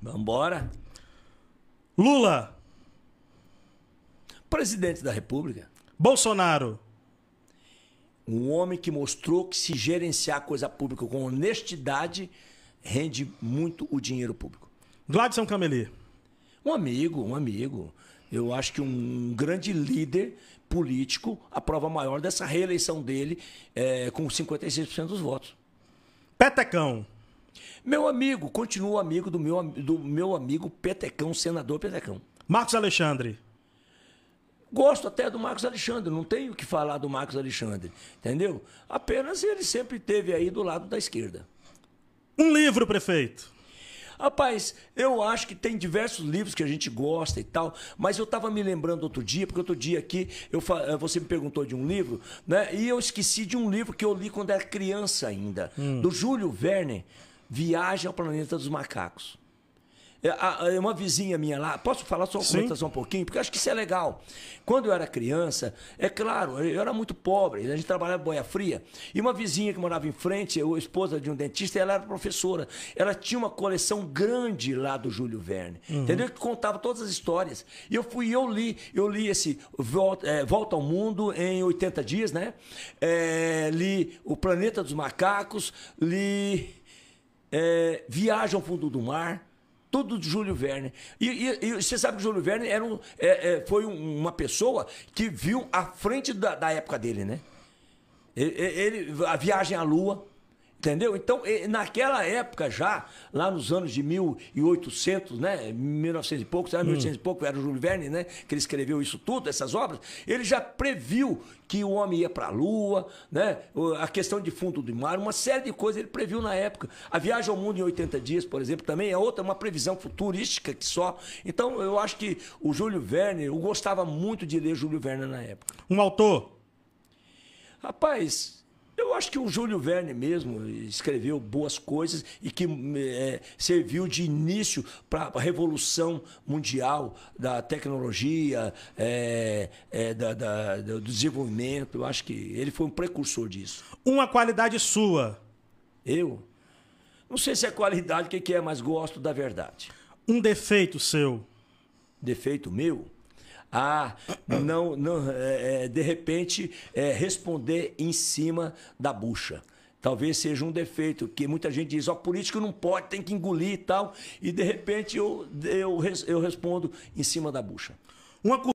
Vambora. Lula. Presidente da República. Bolsonaro. Um homem que mostrou que se gerenciar a coisa pública com honestidade rende muito o dinheiro público. Gladson Cameli. Um amigo, um amigo. Eu acho que um grande líder político, a prova maior dessa reeleição dele é, com 56% dos votos. Petecão. Meu amigo, continuo amigo do meu, do meu amigo Petecão, senador Petecão. Marcos Alexandre. Gosto até do Marcos Alexandre, não tenho o que falar do Marcos Alexandre, entendeu? Apenas ele sempre teve aí do lado da esquerda. Um livro, prefeito. Rapaz, eu acho que tem diversos livros que a gente gosta e tal, mas eu estava me lembrando outro dia, porque outro dia aqui eu, eh, você me perguntou de um livro, né? E eu esqueci de um livro que eu li quando era criança ainda, hum. do Júlio Verne viagem ao planeta dos macacos. É, é uma vizinha minha lá, posso falar só só um pouquinho? Porque eu acho que isso é legal. Quando eu era criança, é claro, eu era muito pobre, a gente trabalhava em boia fria. E uma vizinha que morava em frente, eu, esposa de um dentista, ela era professora. Ela tinha uma coleção grande lá do Júlio Verne, uhum. entendeu? Que contava todas as histórias. E eu fui, eu li, eu li esse Volta, é, Volta ao Mundo em 80 dias, né? É, li O Planeta dos Macacos, li é, Viagem ao Fundo do Mar, tudo de Júlio Verne. E, e, e, você sabe que o Júlio Verne era um, é, é, foi um, uma pessoa que viu a frente da, da época dele, né? Ele, ele, a viagem à Lua, Entendeu? Então, naquela época já, lá nos anos de 1800, né? 1900 e poucos, 1800 hum. e pouco, era o Júlio Verne, né? Que ele escreveu isso tudo, essas obras. Ele já previu que o homem ia para a Lua, né? A questão de fundo do mar, uma série de coisas ele previu na época. A viagem ao mundo em 80 dias, por exemplo, também é outra, uma previsão futurística que só. Então, eu acho que o Júlio Verne, eu gostava muito de ler Júlio Verne na época. Um autor? Rapaz, eu acho que o Júlio Verne mesmo escreveu boas coisas e que é, serviu de início para a revolução mundial da tecnologia, é, é, da, da, do desenvolvimento. Eu acho que ele foi um precursor disso. Uma qualidade sua? Eu? Não sei se é qualidade, o que, que é, mas gosto da verdade. Um defeito seu? Defeito meu? a não, não é, é, de repente é, responder em cima da bucha. Talvez seja um defeito, que muita gente diz, ó, oh, político não pode, tem que engolir e tal. E de repente eu, eu, eu respondo em cima da bucha. Uma